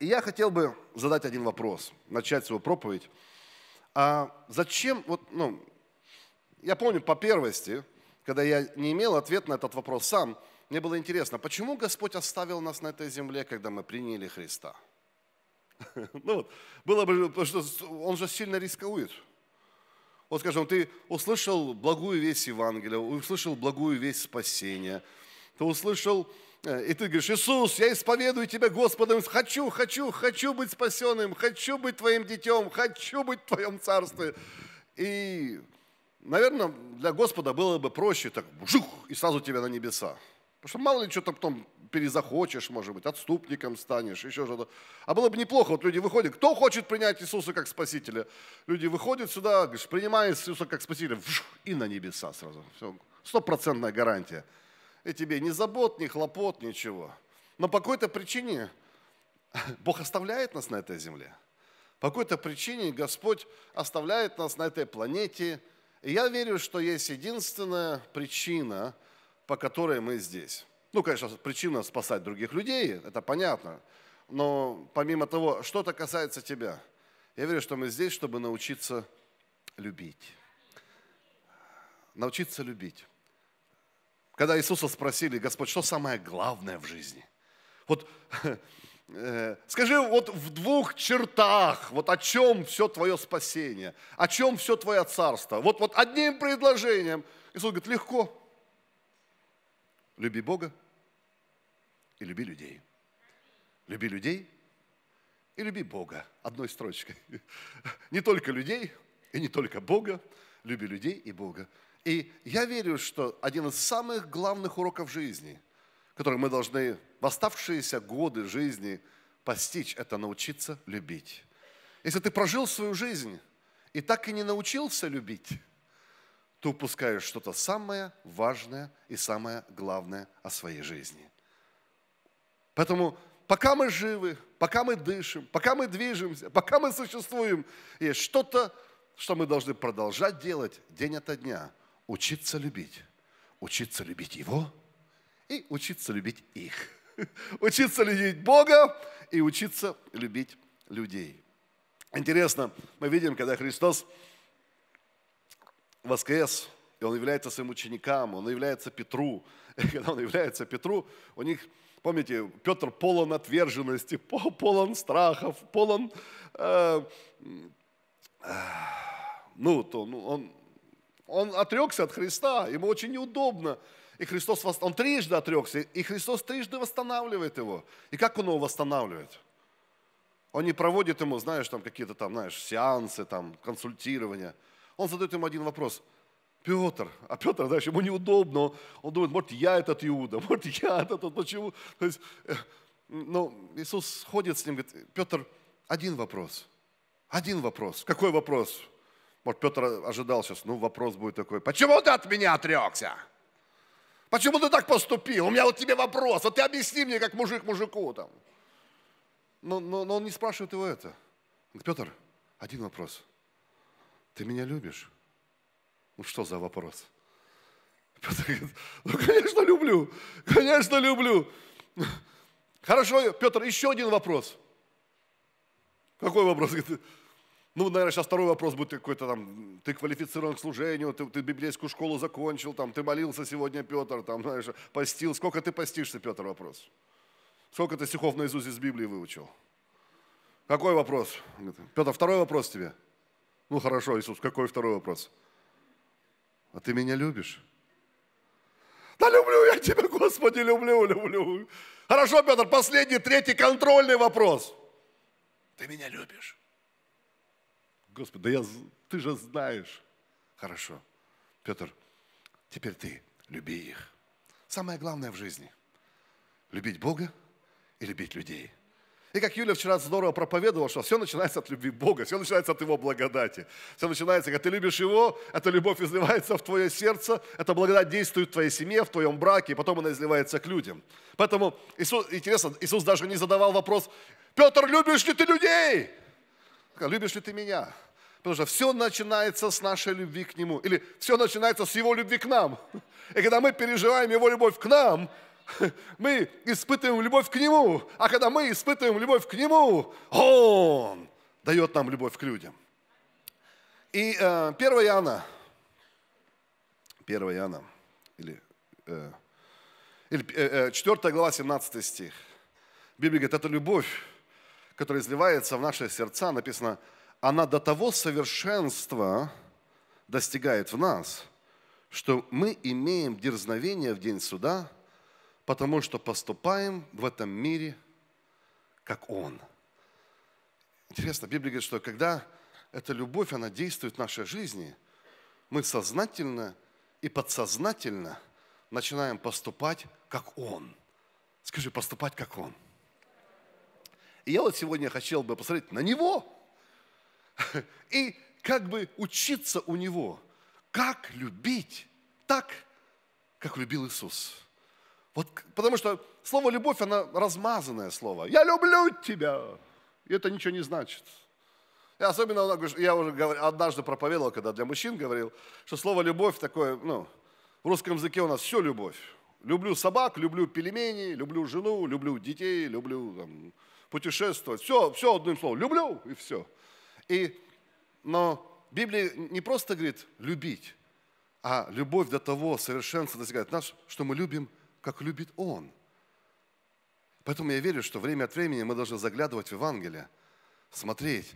И я хотел бы задать один вопрос, начать свою проповедь. А зачем, вот, ну, я помню по первости, когда я не имел ответ на этот вопрос сам, мне было интересно, почему Господь оставил нас на этой земле, когда мы приняли Христа? Ну вот, было бы, потому что он же сильно рискует. Вот, скажем, ты услышал благую весть Евангелия, услышал благую весть спасения, ты услышал Э, и ты говоришь, Иисус, я исповедую Тебя Господом, хочу, хочу, хочу быть спасенным, хочу быть Твоим детем, хочу быть в Твоем царстве. И, наверное, для Господа было бы проще так, жух, и сразу тебя на небеса. Потому что мало ли что-то потом перезахочешь, может быть, отступником станешь, еще что-то. А было бы неплохо, вот люди выходят, кто хочет принять Иисуса как Спасителя? Люди выходят сюда, говоришь, принимай Иисуса как Спасителя, и на небеса сразу. Все, стопроцентная гарантия и тебе ни забот, ни хлопот, ничего. Но по какой-то причине Бог оставляет нас на этой земле. По какой-то причине Господь оставляет нас на этой планете. И я верю, что есть единственная причина, по которой мы здесь. Ну, конечно, причина спасать других людей, это понятно. Но помимо того, что-то касается тебя. Я верю, что мы здесь, чтобы научиться любить. Научиться любить. Когда Иисуса спросили, Господь, что самое главное в жизни? Вот э, Скажи вот в двух чертах, вот о чем все твое спасение, о чем все твое царство. Вот, вот одним предложением. Иисус говорит, легко. Люби Бога и люби людей. Люби людей и люби Бога. Одной строчкой. Не только людей и не только Бога. Люби людей и Бога. И я верю, что один из самых главных уроков жизни, который мы должны в оставшиеся годы жизни постичь, это научиться любить. Если ты прожил свою жизнь и так и не научился любить, ты упускаешь что-то самое важное и самое главное о своей жизни. Поэтому пока мы живы, пока мы дышим, пока мы движемся, пока мы существуем, есть что-то, что мы должны продолжать делать день ото дня – учиться любить. Учиться любить Его и учиться любить их. Учиться любить Бога и учиться любить людей. Интересно, мы видим, когда Христос воскрес, и Он является своим ученикам, Он является Петру. И когда Он является Петру, у них, помните, Петр полон отверженности, полон страхов, полон... Э, э, ну, то, ну, он он отрекся от Христа, ему очень неудобно. И Христос, он трижды отрекся, и Христос трижды восстанавливает его. И как он его восстанавливает? Он не проводит ему, знаешь, там какие-то там, знаешь, сеансы, там, консультирования. Он задает ему один вопрос. Петр, а Петр, знаешь, ему неудобно, он думает, может, я этот Иуда, может, я этот, вот почему. То есть, э, ну, Иисус ходит с ним, говорит, Петр, один вопрос, один вопрос. Какой вопрос? Может, Петр ожидал сейчас, ну вопрос будет такой, почему ты от меня отрекся? Почему ты так поступил? У меня вот тебе вопрос, вот ты объясни мне, как мужик мужику там. Но, но, но он не спрашивает его это. Он говорит, Петр, один вопрос. Ты меня любишь? Ну что за вопрос? Петр говорит, ну конечно люблю, конечно люблю. Хорошо, Петр, еще один вопрос. Какой вопрос? Говорит, ну, наверное, сейчас второй вопрос будет какой-то там, ты квалифицирован к служению, ты, ты библейскую школу закончил, там, ты молился сегодня, Петр, там, знаешь, постил. Сколько ты постишься, Петр, вопрос? Сколько ты стихов наизусть из Библии выучил? Какой вопрос? Петр, второй вопрос тебе. Ну, хорошо, Иисус, какой второй вопрос? А ты меня любишь? Да люблю я тебя, Господи, люблю, люблю. Хорошо, Петр, последний, третий, контрольный вопрос. Ты меня любишь? Господи, да я, ты же знаешь. Хорошо. Петр, теперь ты люби их. Самое главное в жизни – любить Бога и любить людей. И как Юля вчера здорово проповедовала, что все начинается от любви Бога, все начинается от Его благодати. Все начинается, когда ты любишь Его, эта любовь изливается в твое сердце, эта благодать действует в твоей семье, в твоем браке, и потом она изливается к людям. Поэтому, Иисус, интересно, Иисус даже не задавал вопрос, «Петр, любишь ли ты людей?» любишь ли ты меня? Потому что все начинается с нашей любви к Нему. Или все начинается с Его любви к нам. И когда мы переживаем Его любовь к нам, мы испытываем любовь к Нему. А когда мы испытываем любовь к Нему, Он дает нам любовь к людям. И э, 1 Иоанна, 1 Иоанна, или, э, или э, 4 э, глава, 17 стих. Библия говорит, это любовь которая изливается в наши сердца, написано, она до того совершенства достигает в нас, что мы имеем дерзновение в день суда, потому что поступаем в этом мире, как Он. Интересно, Библия говорит, что когда эта любовь, она действует в нашей жизни, мы сознательно и подсознательно начинаем поступать, как Он. Скажи, поступать, как Он – и я вот сегодня хотел бы посмотреть на него и как бы учиться у него, как любить так, как любил Иисус. Вот, потому что слово «любовь», оно размазанное слово. «Я люблю тебя!» И это ничего не значит. И особенно, я уже однажды проповедовал, когда для мужчин говорил, что слово «любовь» такое, ну, в русском языке у нас все любовь. Люблю собак, люблю пельмени, люблю жену, люблю детей, люблю там, путешествовать. Все, все одним словом, люблю и все. И, но Библия не просто говорит любить, а любовь до того совершенства достигает нас, что мы любим, как любит Он. Поэтому я верю, что время от времени мы должны заглядывать в Евангелие, смотреть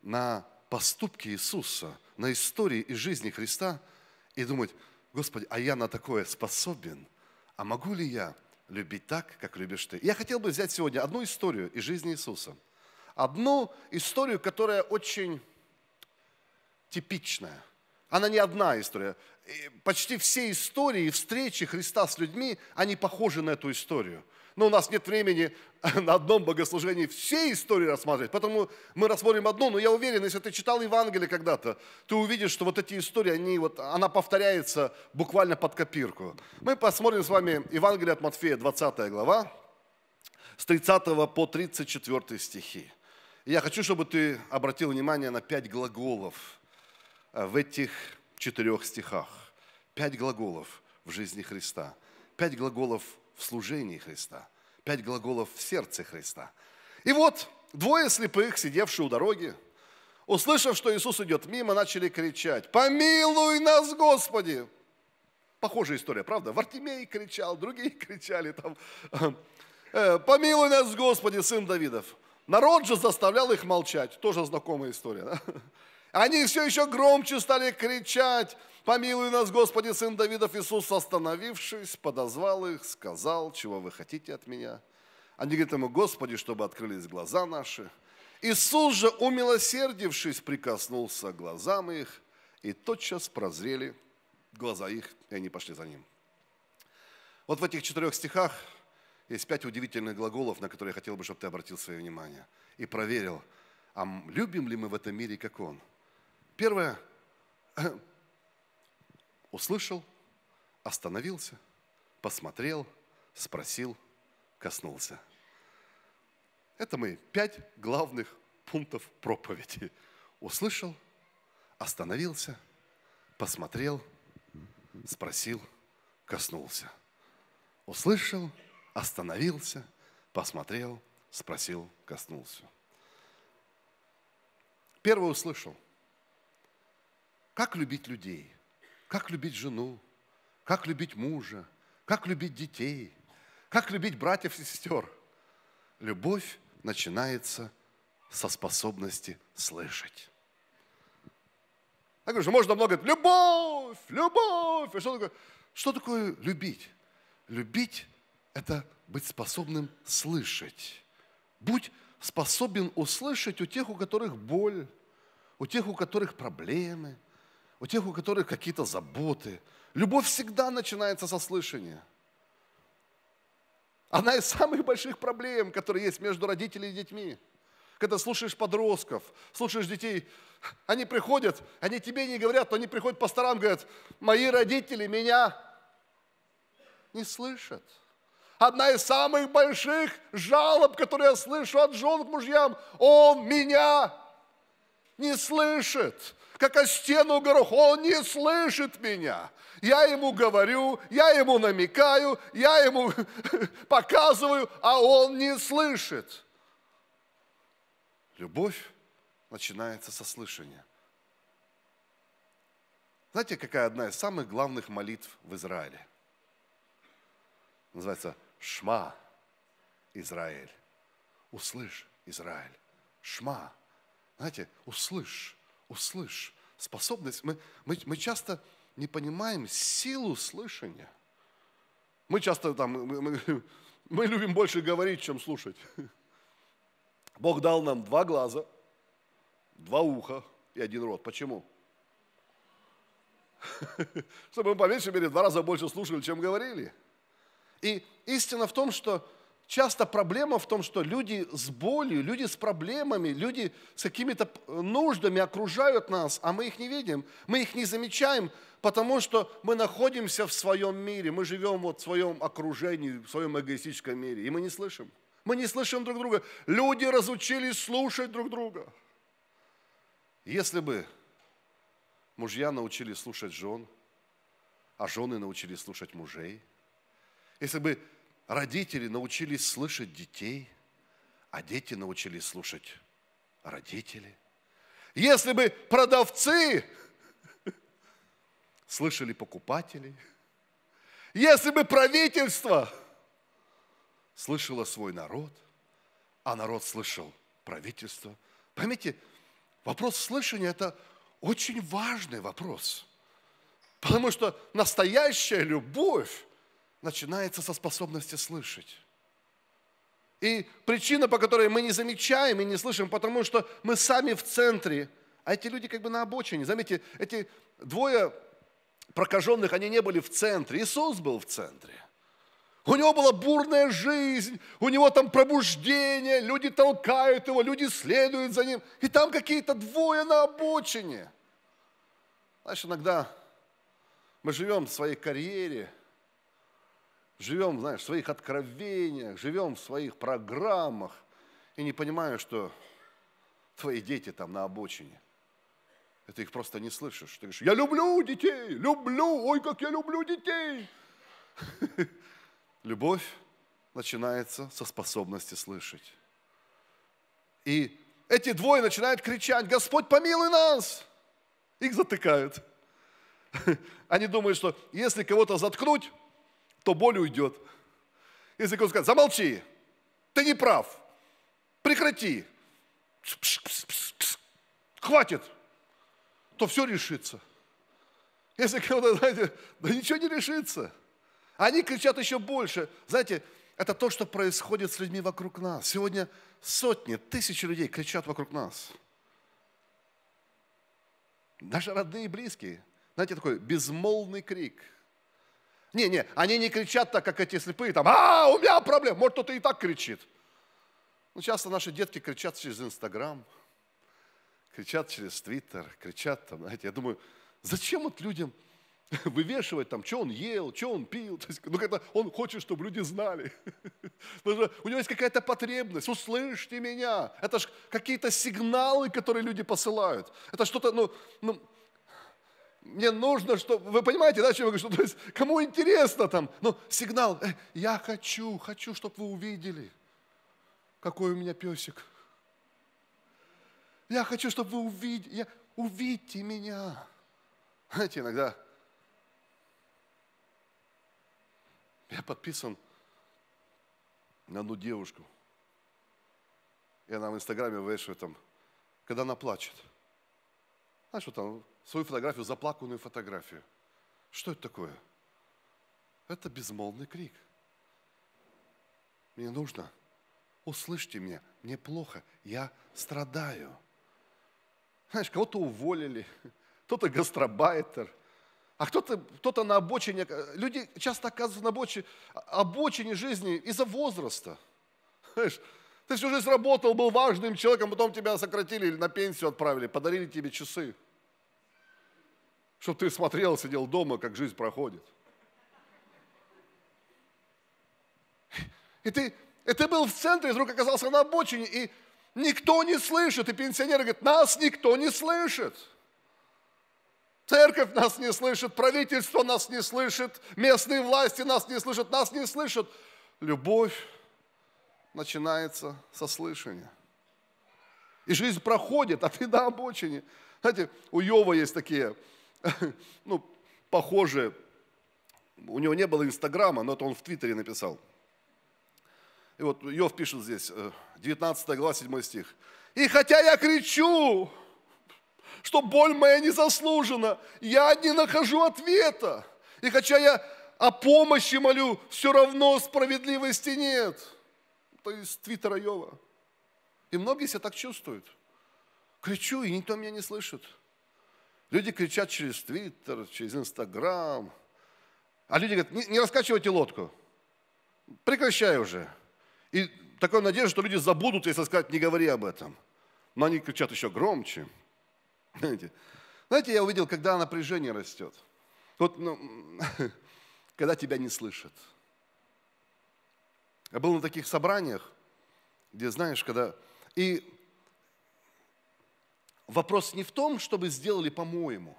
на поступки Иисуса, на истории и жизни Христа и думать, Господи, а я на такое способен? А могу ли я? любить так, как любишь ты. Я хотел бы взять сегодня одну историю из жизни Иисуса. Одну историю, которая очень типичная. Она не одна история. Почти все истории и встречи Христа с людьми, они похожи на эту историю – но у нас нет времени на одном богослужении все истории рассматривать. Поэтому мы рассмотрим одну, но я уверен, если ты читал Евангелие когда-то, ты увидишь, что вот эти истории, они вот, она повторяется буквально под копирку. Мы посмотрим с вами Евангелие от Матфея, 20 глава, с 30 по 34 стихи. я хочу, чтобы ты обратил внимание на пять глаголов э, в этих четырех стихах. Пять глаголов в жизни Христа. Пять глаголов – в служении Христа, пять глаголов в сердце Христа. И вот двое слепых, сидевшие у дороги, услышав, что Иисус идет мимо, начали кричать, «Помилуй нас, Господи!» Похожая история, правда? Вартимей кричал, другие кричали там, «Э, «Помилуй нас, Господи, сын Давидов!» Народ же заставлял их молчать, тоже знакомая история. Да? Они все еще громче стали кричать, «Помилуй нас, Господи, Сын Давидов!» Иисус, остановившись, подозвал их, сказал, «Чего вы хотите от меня?» Они говорят ему, «Господи, чтобы открылись глаза наши!» Иисус же, умилосердившись, прикоснулся к глазам их, и тотчас прозрели глаза их, и они пошли за ним. Вот в этих четырех стихах есть пять удивительных глаголов, на которые я хотел бы, чтобы ты обратил свое внимание и проверил, а любим ли мы в этом мире, как он. Первое, Услышал, остановился, посмотрел, спросил, коснулся. Это мы пять главных пунктов проповеди. Услышал, остановился, посмотрел, спросил, коснулся. Услышал, остановился, посмотрел, спросил, коснулся. Первое услышал. Как любить людей? Как любить жену, как любить мужа, как любить детей, как любить братьев и сестер. Любовь начинается со способности слышать. Я говорю, что можно много говорить, любовь, любовь. И что такое? Что такое любить? Любить – это быть способным слышать. Будь способен услышать у тех, у которых боль, у тех, у которых проблемы – у тех, у которых какие-то заботы. Любовь всегда начинается со слышания. Одна из самых больших проблем, которые есть между родителями и детьми. Когда слушаешь подростков, слушаешь детей, они приходят, они тебе не говорят, но они приходят по сторонам, говорят, мои родители меня не слышат. Одна из самых больших жалоб, которые я слышу от жен к мужьям, он меня не слышит как о стену горох. Он не слышит меня. Я ему говорю, я ему намекаю, я ему показываю, а он не слышит. Любовь начинается со слышания. Знаете, какая одна из самых главных молитв в Израиле? Называется «Шма, Израиль». Услышь, Израиль. Шма. Знаете, услышь услышь, способность. Мы, мы, мы часто не понимаем силу слышания. Мы часто там, мы, мы, мы любим больше говорить, чем слушать. Бог дал нам два глаза, два уха и один рот. Почему? Чтобы мы, по меньшей мере, два раза больше слушали, чем говорили. И истина в том, что часто проблема в том, что люди с болью, люди с проблемами, люди с какими-то нуждами окружают нас, а мы их не видим, мы их не замечаем, потому что мы находимся в своем мире, мы живем вот в своем окружении, в своем эгоистическом мире, и мы не слышим. Мы не слышим друг друга. Люди разучились слушать друг друга. Если бы мужья научились слушать жен, а жены научились слушать мужей, если бы Родители научились слышать детей, а дети научились слушать родителей. Если бы продавцы слышали покупателей, если бы правительство слышало свой народ, а народ слышал правительство. Поймите, вопрос слышания – это очень важный вопрос, потому что настоящая любовь начинается со способности слышать. И причина, по которой мы не замечаем и не слышим, потому что мы сами в центре, а эти люди как бы на обочине. Заметьте, эти двое прокаженных, они не были в центре. Иисус был в центре. У него была бурная жизнь, у него там пробуждение, люди толкают его, люди следуют за ним. И там какие-то двое на обочине. Знаешь, иногда мы живем в своей карьере, живем, знаешь, в своих откровениях, живем в своих программах и не понимаем, что твои дети там на обочине. И ты их просто не слышишь. Ты говоришь, я люблю детей, люблю, ой, как я люблю детей. Любовь начинается со способности слышать. И эти двое начинают кричать, Господь, помилуй нас! Их затыкают. Они думают, что если кого-то заткнуть, то боль уйдет. Если кто скажет, замолчи, ты не прав, прекрати, хватит, то все решится. Если кто-то, знаете, да ничего не решится. Они кричат еще больше. Знаете, это то, что происходит с людьми вокруг нас. Сегодня сотни, тысячи людей кричат вокруг нас. Даже родные и близкие. Знаете, такой безмолвный крик – не-не, они не кричат так, как эти слепые, там, а, у меня проблема, может, кто-то и так кричит. Ну, часто наши детки кричат через Инстаграм, кричат через Твиттер, кричат там, знаете, я думаю, зачем вот людям вывешивать там, что он ел, что он пил. То есть, ну, когда он хочет, чтобы люди знали. У него есть какая-то потребность. Услышьте меня. Это же какие-то сигналы, которые люди посылают. Это что-то, ну, ну, мне нужно, что... Вы понимаете, да, чем я говорю? Что, то есть, кому интересно там? но ну, сигнал, э, я хочу, хочу, чтобы вы увидели, какой у меня песик. Я хочу, чтобы вы увидели, я, увидьте меня. Знаете, иногда я подписан на одну девушку, и она в Инстаграме вывешивает там, когда она плачет. Знаешь, что там, свою фотографию, заплаканную фотографию. Что это такое? Это безмолвный крик. Мне нужно, услышьте меня, мне плохо, я страдаю. Знаешь, кого-то уволили, кто-то гастробайтер, а кто-то кто на обочине. Люди часто оказываются на обочине, обочине жизни из-за возраста. Знаешь, ты всю жизнь работал, был важным человеком, потом тебя сократили или на пенсию отправили, подарили тебе часы. Чтобы ты смотрел, сидел дома, как жизнь проходит. И ты, и ты был в центре, и вдруг оказался на обочине, и никто не слышит. И пенсионер говорит: нас никто не слышит. Церковь нас не слышит, правительство нас не слышит, местные власти нас не слышат, нас не слышат. Любовь начинается со слышания. И жизнь проходит, а ты на обочине. Знаете, у Йова есть такие ну, похоже, у него не было Инстаграма, но это он в Твиттере написал. И вот Йов пишет здесь, 19 э, глава, 7 стих. «И хотя я кричу, что боль моя не заслужена, я не нахожу ответа. И хотя я о помощи молю, все равно справедливости нет». То есть Твиттера Йова. И многие себя так чувствуют. Кричу, и никто меня не слышит. Люди кричат через Твиттер, через Инстаграм. А люди говорят, не, не раскачивайте лодку. Прекращай уже. И такое надежда, что люди забудут, если сказать, не говори об этом. Но они кричат еще громче. Знаете, знаете я увидел, когда напряжение растет. Вот, ну, когда тебя не слышат. Я был на таких собраниях, где, знаешь, когда... И вопрос не в том, чтобы сделали по-моему,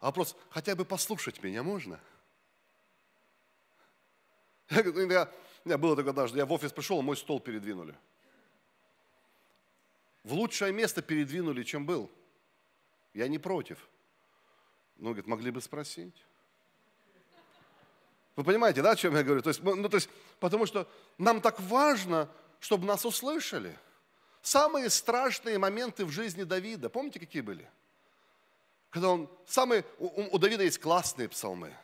а вопрос, хотя бы послушать меня можно? Я, «Ну, я, я было такое однажды, я в офис пришел, а мой стол передвинули. В лучшее место передвинули, чем был. Я не против. Ну, говорит, могли бы спросить. Вы понимаете, да, о чем я говорю? То есть, ну, то есть, потому что нам так важно, чтобы нас услышали – Самые страшные моменты в жизни Давида, помните, какие были? Когда он, самые, у, у Давида есть классные псалмы –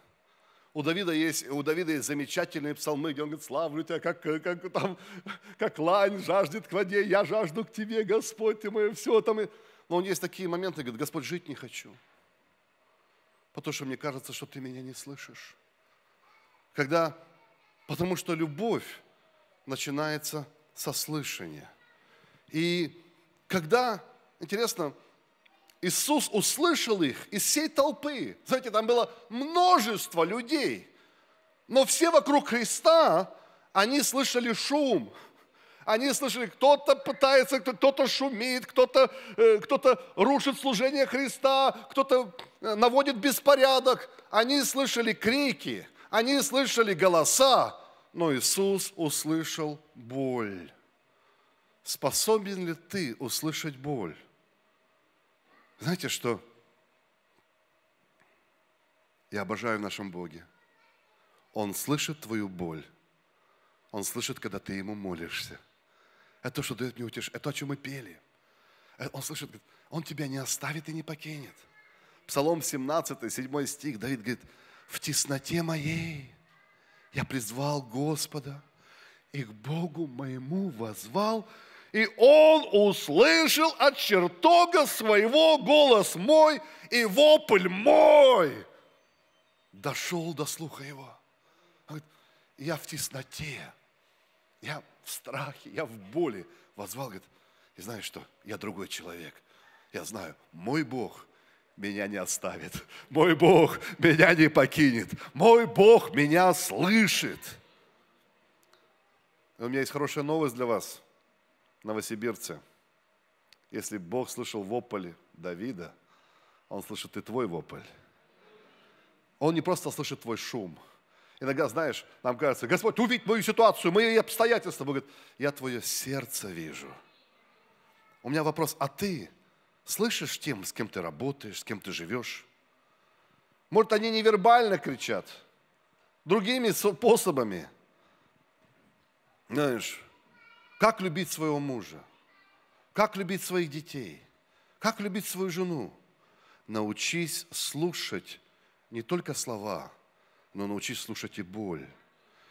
у Давида есть, у Давида есть замечательные псалмы, где он говорит, славлю тебя, как, как, там, как лань жаждет к воде, я жажду к тебе, Господь ты мой, все там. Но он есть такие моменты, говорит, Господь, жить не хочу, потому что мне кажется, что ты меня не слышишь. Когда, потому что любовь начинается со слышания – и когда, интересно, Иисус услышал их из всей толпы, знаете, там было множество людей, но все вокруг Христа, они слышали шум, они слышали, кто-то пытается, кто-то шумит, кто-то э, кто рушит служение Христа, кто-то э, наводит беспорядок. Они слышали крики, они слышали голоса, но Иисус услышал боль способен ли ты услышать боль? Знаете что? Я обожаю в нашем Боге. Он слышит твою боль. Он слышит, когда ты ему молишься. Это то, что дает мне утешение. Это то, о чем мы пели. Э, он слышит, говорит, он тебя не оставит и не покинет. Псалом 17, 7 стих, Давид говорит, в тесноте моей я призвал Господа, и к Богу моему возвал, и он услышал от чертога своего голос мой и вопль мой. Дошел до слуха его. говорит, я в тесноте, я в страхе, я в боли. Возвал, говорит, и знаешь что, я другой человек. Я знаю, мой Бог меня не оставит. Мой Бог меня не покинет. Мой Бог меня слышит. У меня есть хорошая новость для вас новосибирцы, если Бог слышал вопль Давида, Он слышит и твой вопль. Он не просто слышит твой шум. Иногда, знаешь, нам кажется, Господь, увидь мою ситуацию, мои обстоятельства. Бог говорит, я твое сердце вижу. У меня вопрос, а ты слышишь тем, с кем ты работаешь, с кем ты живешь? Может, они невербально кричат, другими способами. Знаешь, как любить своего мужа? Как любить своих детей? Как любить свою жену? Научись слушать не только слова, но научись слушать и боль.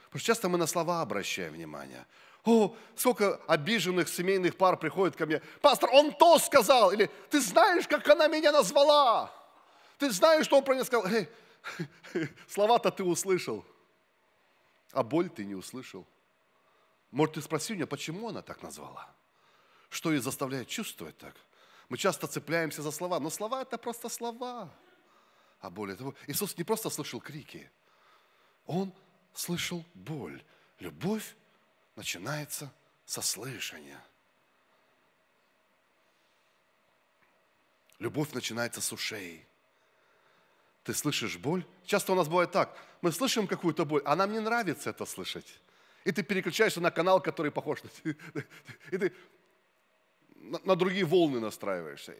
Потому что часто мы на слова обращаем внимание. О, сколько обиженных семейных пар приходит ко мне. Пастор, он то сказал. Или ты знаешь, как она меня назвала. Ты знаешь, что он про нее сказал. Эй, слова-то ты услышал, а боль ты не услышал. Может, ты спроси у нее, почему она так назвала? Что ее заставляет чувствовать так? Мы часто цепляемся за слова, но слова – это просто слова. А более того, Иисус не просто слышал крики, Он слышал боль. Любовь начинается со слышания. Любовь начинается с ушей. Ты слышишь боль? Часто у нас бывает так, мы слышим какую-то боль, а нам не нравится это слышать. И ты переключаешься на канал, который похож на тебя. И ты на другие волны настраиваешься.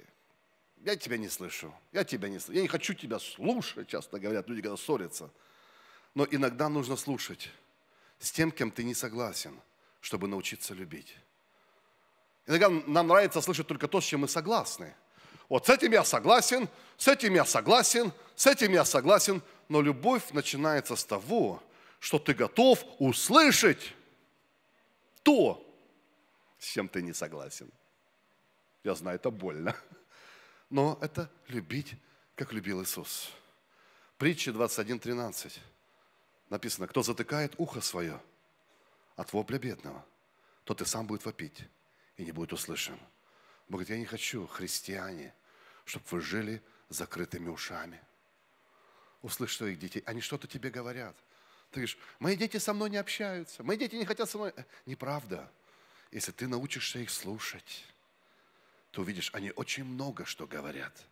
Я тебя не слышу, я тебя не слышу. Я не хочу тебя слушать, часто говорят люди, когда ссорятся. Но иногда нужно слушать с тем, кем ты не согласен, чтобы научиться любить. Иногда нам нравится слышать только то, с чем мы согласны. Вот с этим я согласен, с этим я согласен, с этим я согласен. Но любовь начинается с того, что ты готов услышать то, с чем ты не согласен. Я знаю, это больно. Но это любить, как любил Иисус. Притча 21.13. Написано, кто затыкает ухо свое от вопля бедного, тот и сам будет вопить и не будет услышан. Бог говорит, я не хочу, христиане, чтобы вы жили закрытыми ушами. Услышь своих детей, они что-то тебе говорят – ты говоришь, мои дети со мной не общаются, мои дети не хотят со мной. Э, неправда. Если ты научишься их слушать, то увидишь, они очень много что говорят.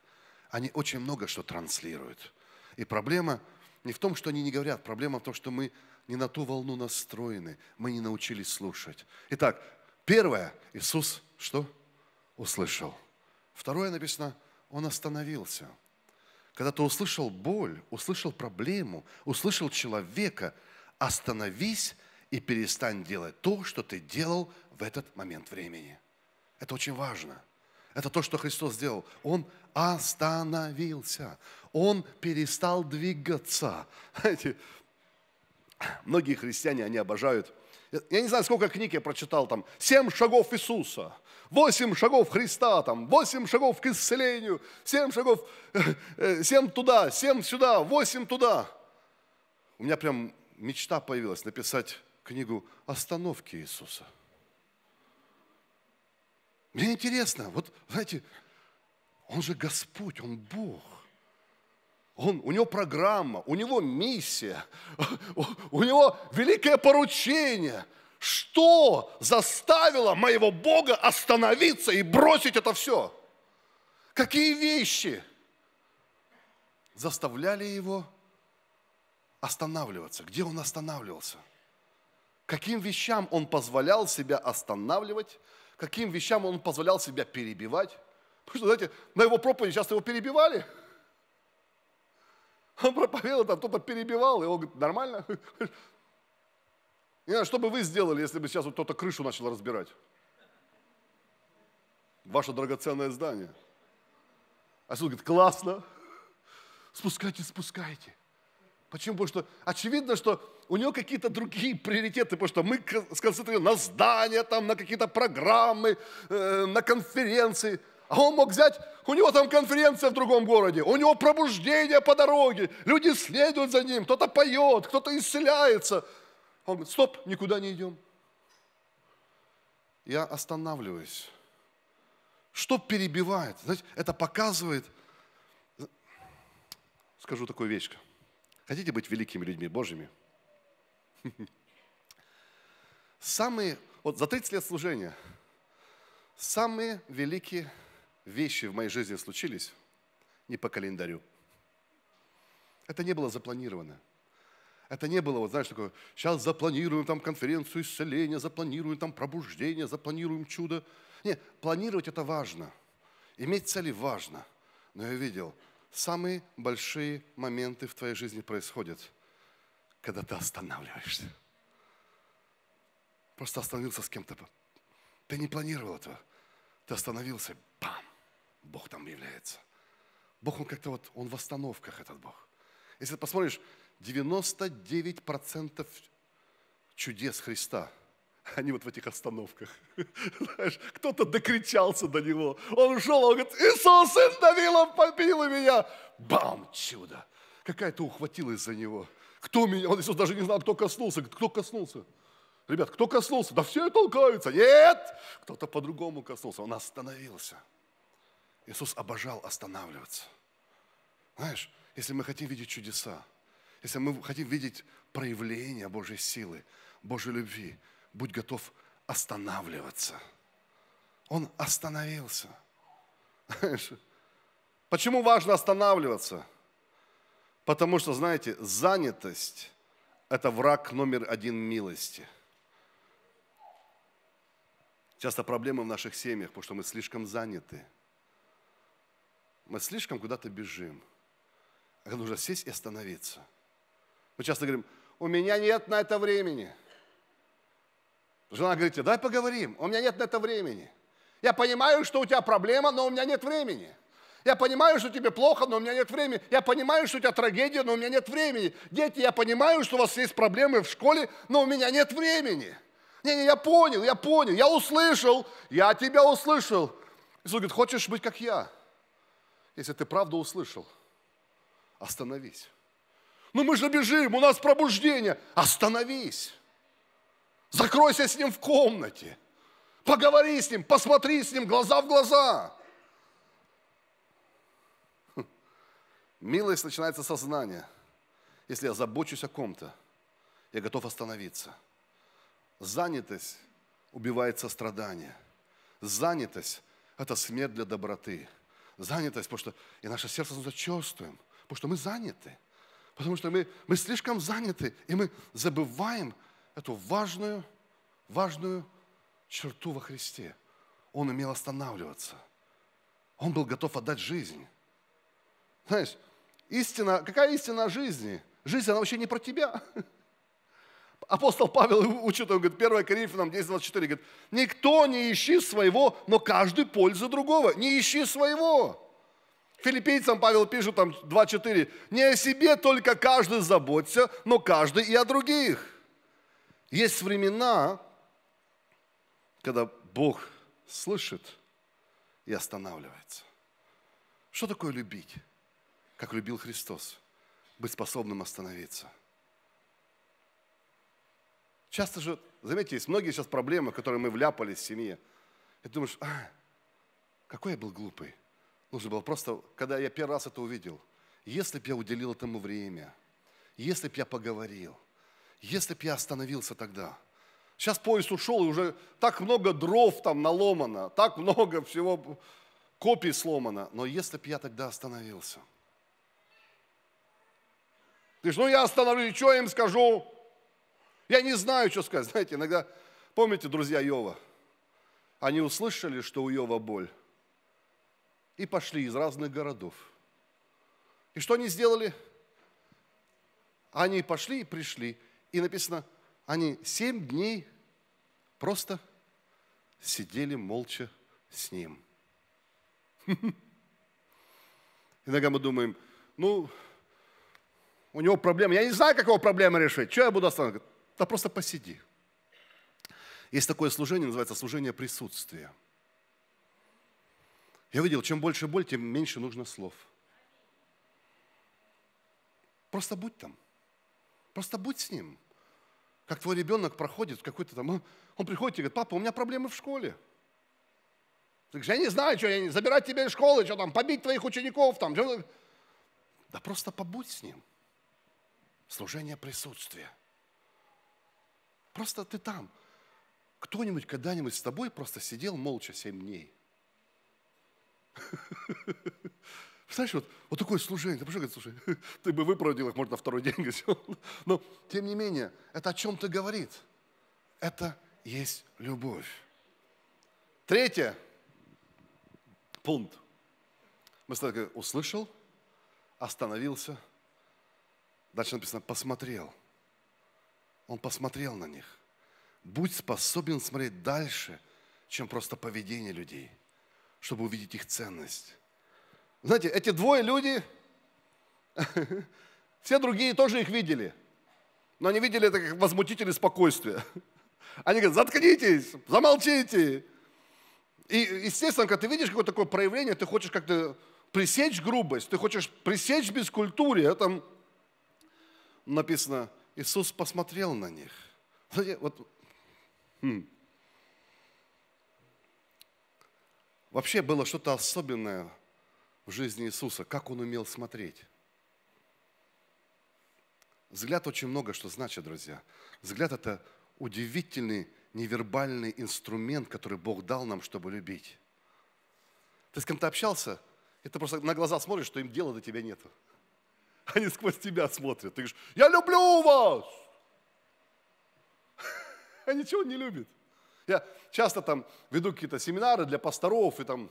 Они очень много что транслируют. И проблема не в том, что они не говорят, проблема в том, что мы не на ту волну настроены, мы не научились слушать. Итак, первое, Иисус что? Услышал. Второе написано, Он остановился когда ты услышал боль, услышал проблему, услышал человека, остановись и перестань делать то, что ты делал в этот момент времени. Это очень важно. Это то, что Христос сделал. Он остановился. Он перестал двигаться. Знаете, многие христиане, они обожают. Я не знаю, сколько книг я прочитал там. «Семь шагов Иисуса» восемь шагов Христа, там, восемь шагов к исцелению, семь шагов, э, э, семь туда, семь сюда, восемь туда. У меня прям мечта появилась написать книгу «Остановки Иисуса». Мне интересно, вот, знаете, он же Господь, Он Бог. Он, у него программа, у него миссия, у него великое поручение – что заставило моего Бога остановиться и бросить это все? Какие вещи заставляли его останавливаться? Где он останавливался? Каким вещам он позволял себя останавливать? Каким вещам он позволял себя перебивать? Потому что, знаете, на его проповеди часто его перебивали. Он проповедовал, там кто-то перебивал, и он говорит, нормально? Не знаю, что бы вы сделали, если бы сейчас вот кто-то крышу начал разбирать? Ваше драгоценное здание. А Иисус говорит, классно, спускайте, спускайте. Почему? Потому что очевидно, что у него какие-то другие приоритеты, потому что мы сконцентрируем на здания, там, на какие-то программы, э, на конференции. А он мог взять, у него там конференция в другом городе, у него пробуждение по дороге, люди следуют за ним, кто-то поет, кто-то исцеляется – он говорит, стоп, никуда не идем. Я останавливаюсь. Что перебивает? Знаете, это показывает, скажу такую вещь. Хотите быть великими людьми Божьими? Самые, вот за 30 лет служения, самые великие вещи в моей жизни случились не по календарю. Это не было запланировано. Это не было, вот знаешь, такое, сейчас запланируем там конференцию исцеления, запланируем там пробуждение, запланируем чудо. Нет, планировать это важно. Иметь цели важно. Но я видел, самые большие моменты в твоей жизни происходят, когда ты останавливаешься. Просто остановился с кем-то. Ты не планировал этого. Ты остановился, бам, Бог там является. Бог, Он как-то вот, Он в остановках, этот Бог. Если ты посмотришь, 99% чудес Христа, они вот в этих остановках. Знаешь, кто-то докричался до него. Он шел, он говорит, Иисус, сын Давилов, помилуй меня. Бам, чудо. Какая-то ухватилась за него. Кто меня? Он Иисус даже не знал, кто коснулся. Кто коснулся? Ребят, кто коснулся? Да все толкаются. Нет! Кто-то по-другому коснулся. Он остановился. Иисус обожал останавливаться. Знаешь, если мы хотим видеть чудеса, если мы хотим видеть проявление Божьей силы, Божьей любви, будь готов останавливаться. Он остановился. Почему важно останавливаться? Потому что, знаете, занятость – это враг номер один милости. Часто проблемы в наших семьях, потому что мы слишком заняты. Мы слишком куда-то бежим. А нужно сесть и остановиться – мы часто говорим, у меня нет на это времени. Жена говорит, давай поговорим, у меня нет на это времени. Я понимаю, что у тебя проблема, но у меня нет времени. Я понимаю, что тебе плохо, но у меня нет времени. Я понимаю, что у тебя трагедия, но у меня нет времени. Дети, я понимаю, что у вас есть проблемы в школе, но у меня нет времени. Не-не, я понял, я понял, я услышал, я тебя услышал. Иисус говорит, хочешь быть как я? Если ты правду услышал, остановись. Ну мы же бежим, у нас пробуждение. Остановись. Закройся с ним в комнате. Поговори с ним, посмотри с ним глаза в глаза. Хм. Милость начинается со знания. Если я забочусь о ком-то, я готов остановиться. Занятость убивает сострадание. Занятость – это смерть для доброты. Занятость, потому что и наше сердце ну, зачувствуем, потому что мы заняты – Потому что мы, мы слишком заняты, и мы забываем эту важную, важную черту во Христе. Он умел останавливаться. Он был готов отдать жизнь. Знаешь, истина, какая истина о жизни? Жизнь, она вообще не про тебя. Апостол Павел учит, он говорит, 1 Коринфянам 10:24 говорит, никто не ищи своего, но каждый пользу другого. Не ищи своего. Филиппийцам Павел пишет там 2.4. «Не о себе только каждый заботься, но каждый и о других». Есть времена, когда Бог слышит и останавливается. Что такое любить? Как любил Христос. Быть способным остановиться. Часто же, заметьте, есть многие сейчас проблемы, которые мы вляпались в семье. И ты думаешь, а, какой я был глупый нужно было просто, когда я первый раз это увидел, если бы я уделил этому время, если бы я поговорил, если бы я остановился тогда. Сейчас поезд ушел, и уже так много дров там наломано, так много всего копий сломано. Но если бы я тогда остановился. Ты же, ну я остановлюсь, что я им скажу? Я не знаю, что сказать. Знаете, иногда, помните, друзья Йова, они услышали, что у Йова боль и пошли из разных городов. И что они сделали? Они пошли и пришли. И написано, они семь дней просто сидели молча с ним. Иногда мы думаем, ну, у него проблема. Я не знаю, как его проблемы решить. Что я буду останавливать? Да просто посиди. Есть такое служение, называется служение присутствия. Я увидел, чем больше боль, тем меньше нужно слов. Просто будь там. Просто будь с ним. Как твой ребенок проходит какой-то там, он, «А, он приходит и говорит, папа, у меня проблемы в школе. Ты говоришь, я не знаю, что, я не, забирать тебя из школы, что там, побить твоих учеников там. Что... Да просто побудь с ним. Служение присутствия. Просто ты там. Кто-нибудь когда-нибудь с тобой просто сидел молча семь дней – Представляешь, вот, вот такое служение. Ты пошел, говорит, слушай, ты бы выпроводил их, может, на второй день. Но, тем не менее, это о чем-то говорит. Это есть любовь. Третье. Пункт. Мы так услышал, остановился. Дальше написано, посмотрел. Он посмотрел на них. Будь способен смотреть дальше, чем просто поведение людей – чтобы увидеть их ценность. Знаете, эти двое люди, все другие тоже их видели, но они видели это как возмутители спокойствия. Они говорят, заткнитесь, замолчите. И, естественно, когда ты видишь какое-то такое проявление, ты хочешь как-то пресечь грубость, ты хочешь пресечь бескультуре. А там написано, Иисус посмотрел на них. Знаете, вот хм. вообще было что-то особенное в жизни Иисуса, как он умел смотреть. Взгляд очень много что значит, друзья. Взгляд – это удивительный невербальный инструмент, который Бог дал нам, чтобы любить. Ты с кем-то общался, и ты просто на глаза смотришь, что им дела до тебя нету. Они сквозь тебя смотрят. Ты говоришь, я люблю вас! А ничего не любит. Я часто там веду какие-то семинары для пасторов, и там,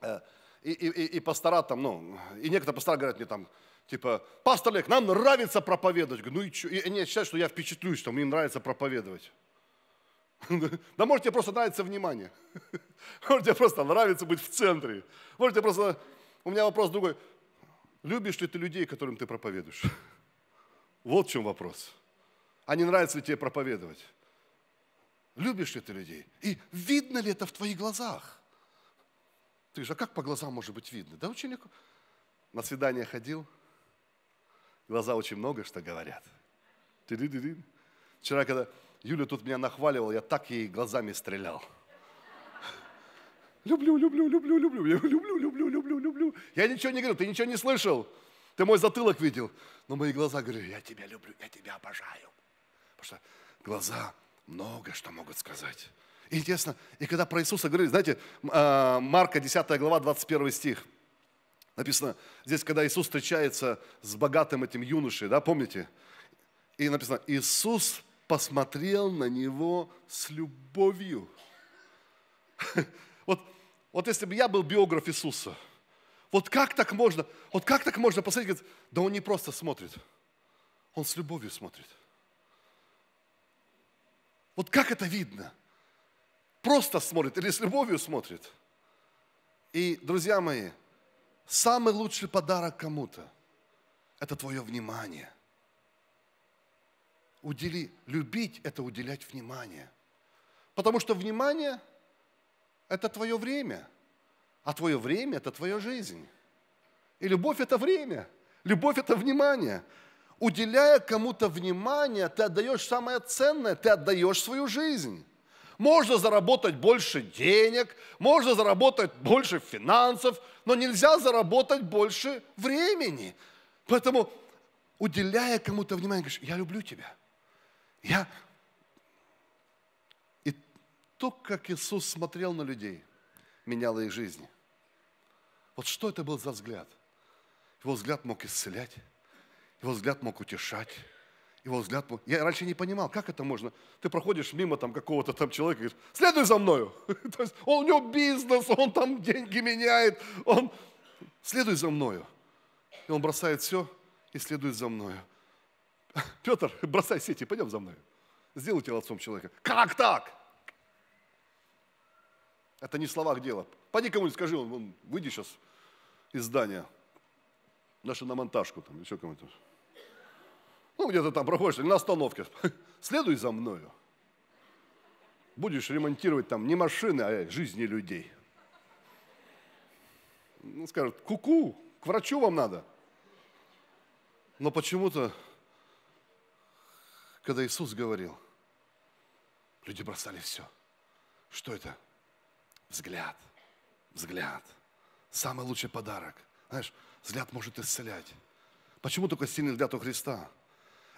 э, и, и, и, и пастора там, ну, и некоторые пастора говорят мне там, типа, пастор Олег, нам нравится проповедовать. Говорю, ну и что? И они считают, что я впечатлюсь, что мне нравится проповедовать. Да может тебе просто нравится внимание. Может тебе просто нравится быть в центре. Может тебе просто... У меня вопрос другой. Любишь ли ты людей, которым ты проповедуешь? Вот в чем вопрос. А не нравится ли тебе проповедовать? Любишь ли ты людей? И видно ли это в твоих глазах? Ты же, а как по глазам может быть видно? Да очень На свидание ходил, глаза очень много что говорят. Ты, Вчера, когда Юля тут меня нахваливала, я так ей глазами стрелял. Люблю, люблю, люблю, люблю, люблю, люблю, люблю, люблю. Я ничего не говорю, ты ничего не слышал. Ты мой затылок видел. Но мои глаза говорят: я тебя люблю, я тебя обожаю. Потому что глаза много что могут сказать. интересно, и когда про Иисуса говорили, знаете, а, Марка 10 глава 21 стих, написано, здесь, когда Иисус встречается с богатым этим юношей, да, помните? И написано, Иисус посмотрел на него с любовью. Вот, вот если бы я был биограф Иисуса, вот как так можно, вот как так можно посмотреть, да он не просто смотрит, он с любовью смотрит. Вот как это видно? Просто смотрит или с любовью смотрит? И, друзья мои, самый лучший подарок кому-то – это твое внимание. Удели, любить – это уделять внимание. Потому что внимание – это твое время, а твое время – это твоя жизнь. И любовь – это время, любовь – это внимание – уделяя кому-то внимание, ты отдаешь самое ценное, ты отдаешь свою жизнь. Можно заработать больше денег, можно заработать больше финансов, но нельзя заработать больше времени. Поэтому, уделяя кому-то внимание, говоришь, я люблю тебя. Я... И то, как Иисус смотрел на людей, меняло их жизни. Вот что это был за взгляд? Его взгляд мог исцелять, его взгляд мог утешать. Его взгляд мог... Я раньше не понимал, как это можно. Ты проходишь мимо там какого-то там человека и говоришь, следуй за мною. То есть он, у него бизнес, он там деньги меняет, он... Следуй за мною. И он бросает все и следует за мною. Петр, бросай сети, пойдем за мною. Сделай тело отцом человека. Как так? Это не в словах дело. Пойди кому-нибудь скажи, он, он выйди сейчас из здания. Даже на монтажку там, еще кому-то. Ну, где-то там проходишь, или на остановке. Следуй за мною. Будешь ремонтировать там не машины, а жизни людей. Ну, скажут, ку-ку, к врачу вам надо. Но почему-то, когда Иисус говорил, люди бросали все. Что это? Взгляд. Взгляд. Самый лучший подарок. Знаешь, Взгляд может исцелять. Почему такой сильный взгляд у Христа?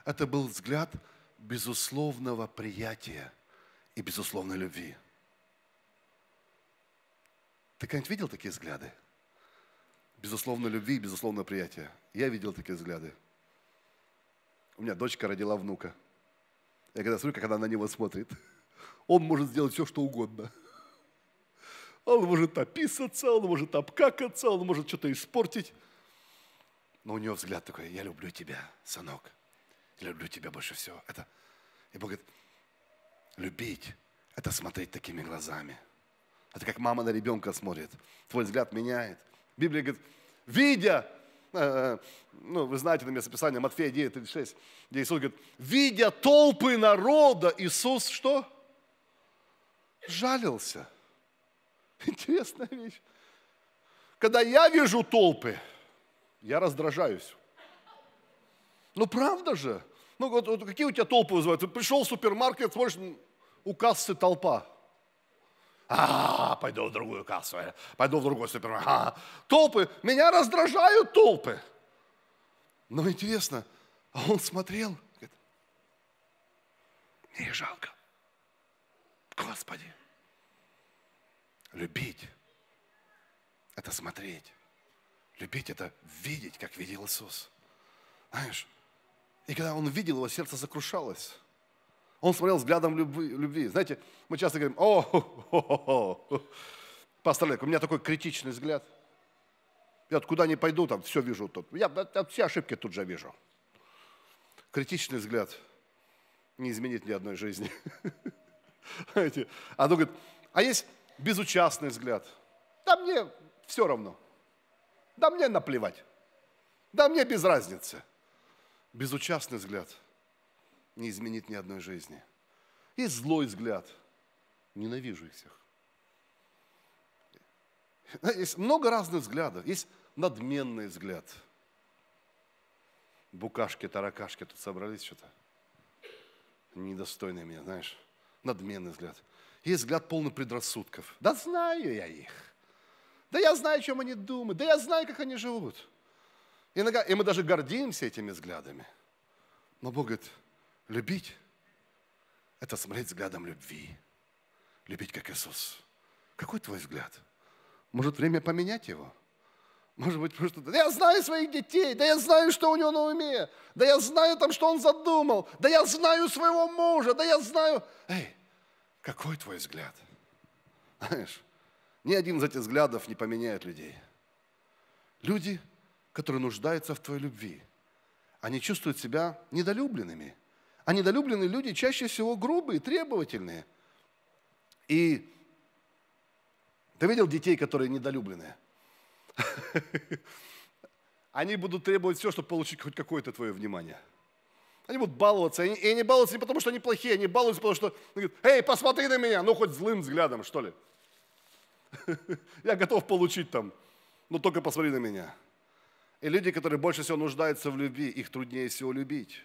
Это был взгляд безусловного приятия и безусловной любви. Ты когда-нибудь видел такие взгляды? Безусловно, любви и безусловно приятия. Я видел такие взгляды. У меня дочка родила внука. Я когда смотрю, как она на него смотрит, он может сделать все, что угодно. Он может описаться, он может обкакаться, он может что-то испортить. Но у него взгляд такой, я люблю тебя, сынок. Я люблю тебя больше всего. Это... И Бог говорит, любить – это смотреть такими глазами. Это как мама на ребенка смотрит. Твой взгляд меняет. Библия говорит, видя, э, ну, вы знаете на местописание, Матфея 9, 36, где Иисус говорит, видя толпы народа, Иисус что? Жалился. Интересная вещь. Когда я вижу толпы – я раздражаюсь. Ну правда же? Ну вот, вот какие у тебя толпы вызывают? Ты пришел в супермаркет, смотришь, у кассы толпа. А, пойду в другую кассу, э, пойду в другой супермаркет. А, толпы, меня раздражают толпы. Но интересно, а он смотрел, говорит, мне жалко. Господи, любить – это смотреть. Любить – это видеть, как видел Иисус. Знаешь, и когда он видел, его сердце закрушалось. Он смотрел взглядом любви. Знаете, мы часто говорим, о, хо, пастор Олег, у меня такой критичный взгляд. Я вот куда не пойду, там все вижу тут. Я, я все ошибки тут же вижу. Критичный взгляд не изменит ни одной жизни. а ну говорит, а есть безучастный взгляд. Да мне все равно. Да мне наплевать. Да мне без разницы. Безучастный взгляд не изменит ни одной жизни. И злой взгляд. Ненавижу их всех. Есть много разных взглядов. Есть надменный взгляд. Букашки, таракашки тут собрались что-то. Недостойные меня, знаешь. Надменный взгляд. Есть взгляд полный предрассудков. Да знаю я их. Да я знаю, о чем они думают. Да я знаю, как они живут. Иногда, и мы даже гордимся этими взглядами. Но Бог говорит, любить – это смотреть взглядом любви. Любить, как Иисус. Какой твой взгляд? Может, время поменять его? Может быть, просто, да я знаю своих детей, да я знаю, что у него на уме, да я знаю там, что он задумал, да я знаю своего мужа, да я знаю. Эй, какой твой взгляд? Знаешь, ни один из этих взглядов не поменяет людей. Люди, которые нуждаются в твоей любви, они чувствуют себя недолюбленными. А недолюбленные люди чаще всего грубые, требовательные. И ты видел детей, которые недолюбленные? Они будут требовать все, чтобы получить хоть какое-то твое внимание. Они будут баловаться. И они балуются не потому, что они плохие, они балуются, потому что... Ну, Эй, посмотри на меня! Ну, хоть злым взглядом, что ли. Я готов получить там, но только посмотри на меня. И люди, которые больше всего нуждаются в любви, их труднее всего любить.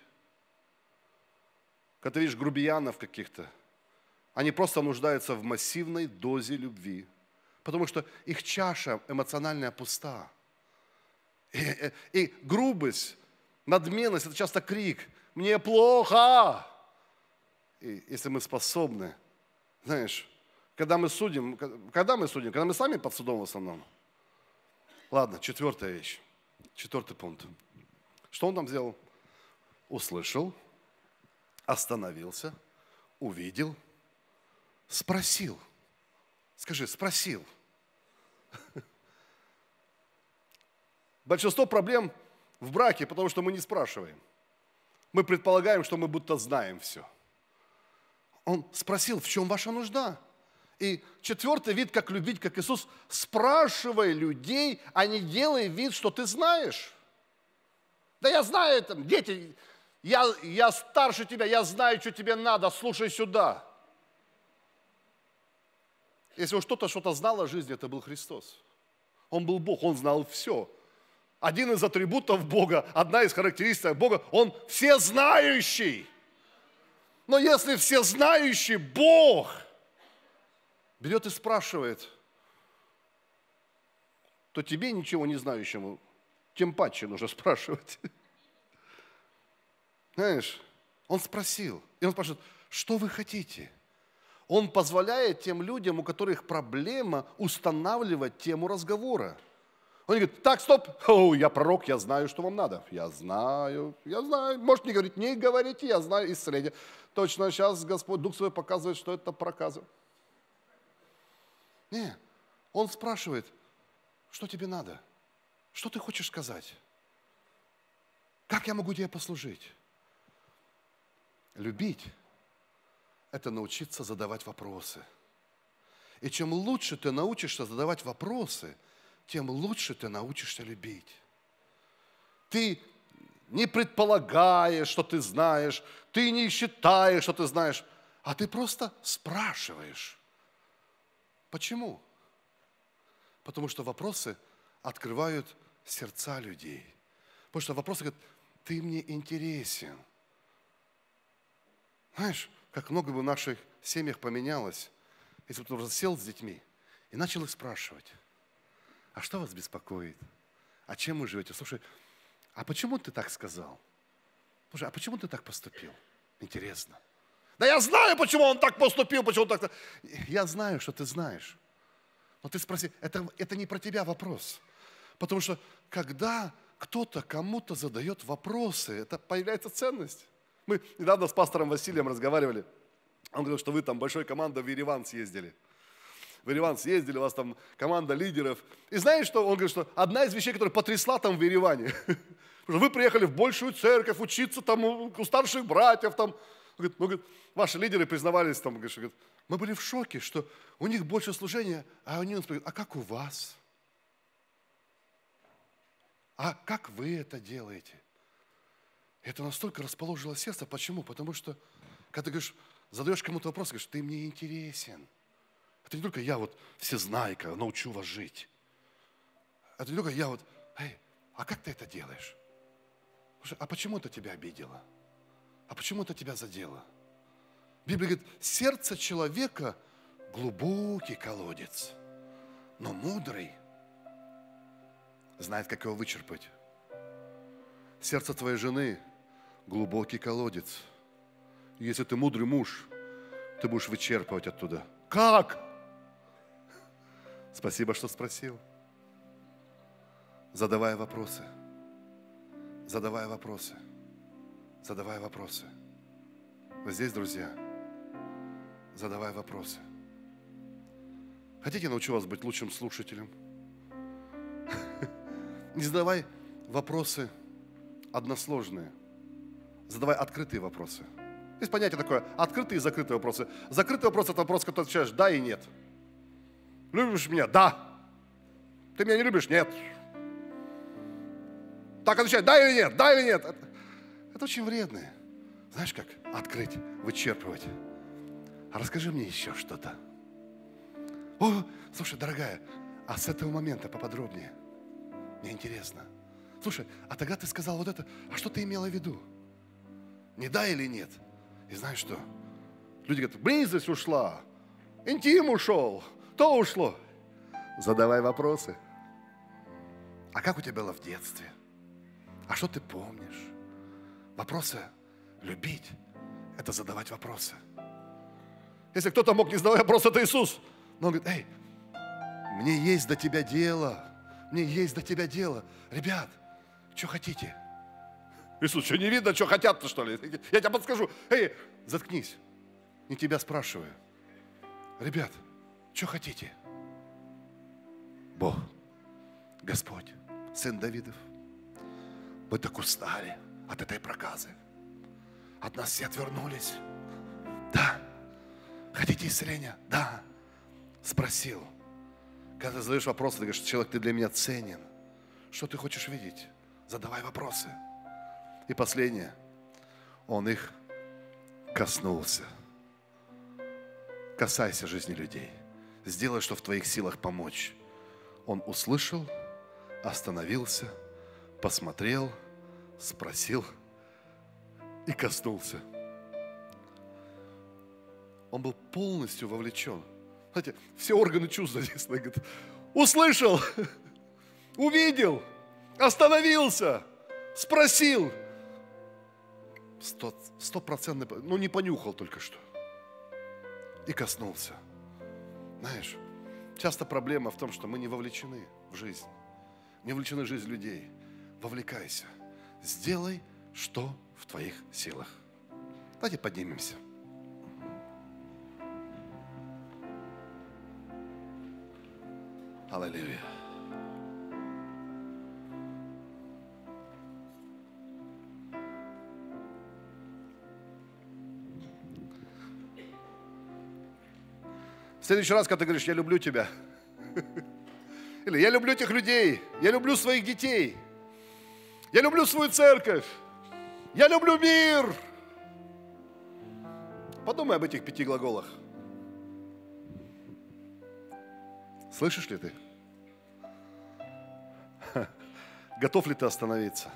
Когда ты видишь грубиянов каких-то, они просто нуждаются в массивной дозе любви, потому что их чаша эмоциональная пуста. И, и, и грубость, надменность – это часто крик «Мне плохо!» И если мы способны, знаешь, когда мы судим, когда мы судим, когда мы сами под судом в основном. Ладно, четвертая вещь, четвертый пункт. Что он там сделал? Услышал, остановился, увидел, спросил. Скажи, спросил. Большинство проблем в браке, потому что мы не спрашиваем. Мы предполагаем, что мы будто знаем все. Он спросил, в чем ваша нужда? И четвертый вид, как любить, как Иисус, спрашивай людей, а не делай вид, что ты знаешь. Да я знаю это, дети, я, я старше тебя, я знаю, что тебе надо, слушай сюда. Если уж что то что-то знал о жизни, это был Христос. Он был Бог, Он знал все. Один из атрибутов Бога, одна из характеристик Бога, Он всезнающий. Но если всезнающий Бог – берет и спрашивает, то тебе, ничего не знающему, тем паче нужно спрашивать. Знаешь, он спросил, и он спрашивает, что вы хотите? Он позволяет тем людям, у которых проблема, устанавливать тему разговора. Он говорит, так, стоп, О, я пророк, я знаю, что вам надо. Я знаю, я знаю. Может, не говорить, не говорите, я знаю из среди. Точно сейчас Господь, Дух Свой показывает, что это проказы. Не, он спрашивает, что тебе надо? Что ты хочешь сказать? Как я могу тебе послужить? Любить – это научиться задавать вопросы. И чем лучше ты научишься задавать вопросы, тем лучше ты научишься любить. Ты не предполагаешь, что ты знаешь, ты не считаешь, что ты знаешь, а ты просто спрашиваешь. Почему? Потому что вопросы открывают сердца людей. Потому что вопросы говорят, ты мне интересен. Знаешь, как много бы в наших семьях поменялось, если бы кто-то сел с детьми и начал их спрашивать, а что вас беспокоит? А чем вы живете? Слушай, а почему ты так сказал? Слушай, а почему ты так поступил? Интересно. Да я знаю, почему он так поступил, почему он так... Я знаю, что ты знаешь. Но ты спроси, это, это не про тебя вопрос. Потому что когда кто-то кому-то задает вопросы, это появляется ценность. Мы недавно с пастором Василием разговаривали. Он говорил, что вы там большой командой в Ереван съездили. В Ереван съездили, у вас там команда лидеров. И знаешь что? Он говорит, что одна из вещей, которая потрясла там в Ереване. что вы приехали в большую церковь учиться там у старших братьев. Там. Он говорит, ну, говорит, ваши лидеры признавались там, говорит, мы были в шоке, что у них больше служения, а они нас спрашивают, а как у вас? А как вы это делаете? Это настолько расположило сердце. Почему? Потому что, когда ты говоришь, задаешь кому-то вопрос, говоришь, ты мне интересен. Это не только я вот всезнайка, научу вас жить. Это не только я вот, эй, а как ты это делаешь? а почему это тебя обидело? а почему это тебя задело? Библия говорит, сердце человека глубокий колодец, но мудрый знает, как его вычерпать. Сердце твоей жены глубокий колодец. И если ты мудрый муж, ты будешь вычерпывать оттуда. Как? Спасибо, что спросил. Задавая вопросы. Задавая вопросы задавай вопросы. Вы здесь, друзья? Задавай вопросы. Хотите, научу вас быть лучшим слушателем? Не задавай вопросы односложные. Задавай открытые вопросы. Есть понятие такое открытые и закрытые вопросы. Закрытый вопрос – это вопрос, который отвечаешь «да» и «нет». Любишь меня? Да. Ты меня не любишь? Нет. Так отвечать, да или нет, да или нет это очень вредно. Знаешь, как открыть, вычерпывать? А расскажи мне еще что-то. О, слушай, дорогая, а с этого момента поподробнее. Мне интересно. Слушай, а тогда ты сказал вот это, а что ты имела в виду? Не да или нет? И знаешь что? Люди говорят, близость ушла, интим ушел, то ушло. Задавай вопросы. А как у тебя было в детстве? А что ты помнишь? Вопросы любить – это задавать вопросы. Если кто-то мог не задавать вопрос, это Иисус. Но он говорит, эй, мне есть до тебя дело. Мне есть до тебя дело. Ребят, что хотите? Иисус, что не видно, что хотят-то, что ли? Я тебе подскажу. Эй, заткнись. Не тебя спрашиваю. Ребят, что хотите? Бог, Господь, Сын Давидов, вы так устали – от этой проказы. От нас все отвернулись. Да. Хотите исцеления? Да. Спросил. Когда ты задаешь вопросы, ты говоришь, человек, ты для меня ценен. Что ты хочешь видеть? Задавай вопросы. И последнее. Он их коснулся. Касайся жизни людей. Сделай, что в твоих силах помочь. Он услышал, остановился, посмотрел – спросил и коснулся. Он был полностью вовлечен. Знаете, все органы чувств задействованы. Говорит, услышал, увидел, остановился, спросил. Стопроцентно, ну не понюхал только что. И коснулся. Знаешь, часто проблема в том, что мы не вовлечены в жизнь. Не вовлечены в жизнь людей. Вовлекайся сделай, что в твоих силах. Давайте поднимемся. Аллилуйя. В следующий раз, когда ты говоришь, я люблю тебя, или я люблю этих людей, я люблю своих детей – я люблю свою церковь. Я люблю мир. Подумай об этих пяти глаголах. Слышишь ли ты? Готов ли ты остановиться?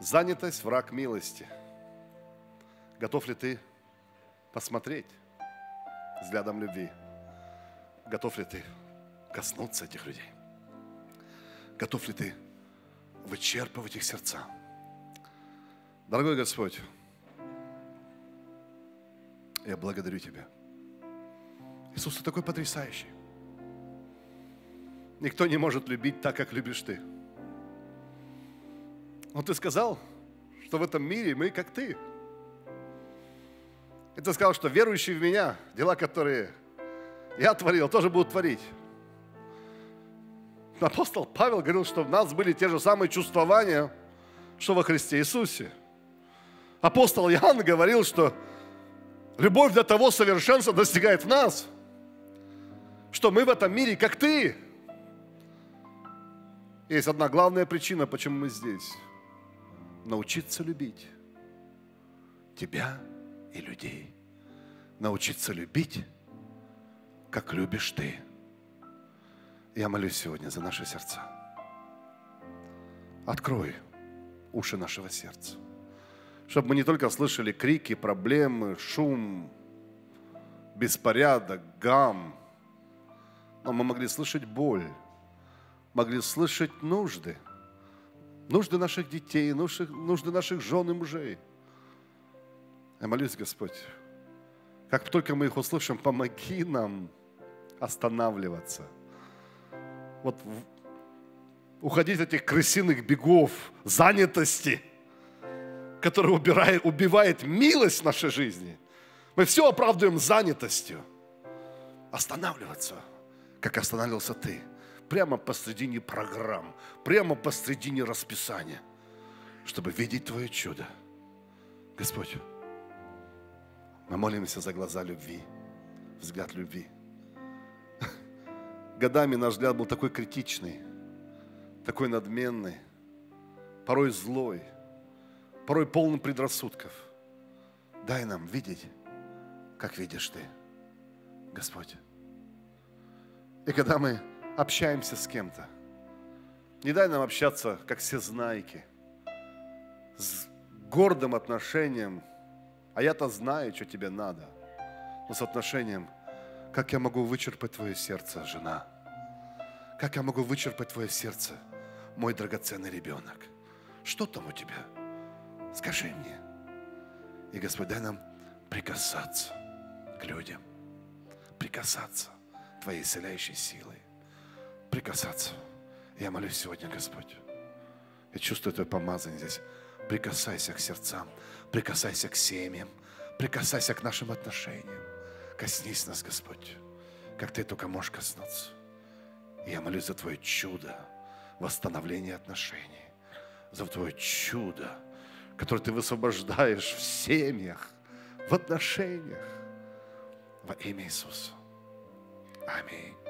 Занятость – враг милости. Готов ли ты посмотреть взглядом любви? Готов ли ты коснуться этих людей? Готов ли ты вычерпывать их сердца. Дорогой Господь, я благодарю Тебя. Иисус, ты такой потрясающий. Никто не может любить так, как любишь Ты. Но Ты сказал, что в этом мире мы как Ты. И Ты сказал, что верующие в Меня, дела, которые я творил, тоже будут творить апостол Павел говорил, что в нас были те же самые чувствования, что во Христе Иисусе. Апостол Иоанн говорил, что любовь для того совершенства достигает в нас, что мы в этом мире, как ты. Есть одна главная причина, почему мы здесь. Научиться любить тебя и людей. Научиться любить, как любишь ты. Я молюсь сегодня за наши сердца. Открой уши нашего сердца, чтобы мы не только слышали крики, проблемы, шум, беспорядок, гам, но мы могли слышать боль, могли слышать нужды, нужды наших детей, нужды, нужды наших жен и мужей. Я молюсь, Господь, как только мы их услышим, помоги нам останавливаться – вот уходить от этих крысиных бегов, занятости, которые убирает, убивает милость в нашей жизни. Мы все оправдываем занятостью. Останавливаться, как останавливался ты. Прямо посредине программ, прямо посредине расписания, чтобы видеть Твое чудо. Господь, мы молимся за глаза любви, взгляд любви – годами наш взгляд был такой критичный, такой надменный, порой злой, порой полным предрассудков. Дай нам видеть, как видишь Ты, Господь. И когда мы общаемся с кем-то, не дай нам общаться, как все знайки, с гордым отношением, а я-то знаю, что тебе надо, но с отношением – как я могу вычерпать твое сердце, жена? Как я могу вычерпать твое сердце, мой драгоценный ребенок? Что там у тебя? Скажи мне. И Господь, дай нам прикасаться к людям. Прикасаться Твоей исцеляющей силой. Прикасаться. Я молюсь сегодня, Господь. Я чувствую Твое помазание здесь. Прикасайся к сердцам, прикасайся к семьям, прикасайся к нашим отношениям. Коснись нас, Господь, как Ты только можешь коснуться. я молюсь за Твое чудо восстановления отношений, за Твое чудо, которое Ты высвобождаешь в семьях, в отношениях во имя Иисуса. Аминь.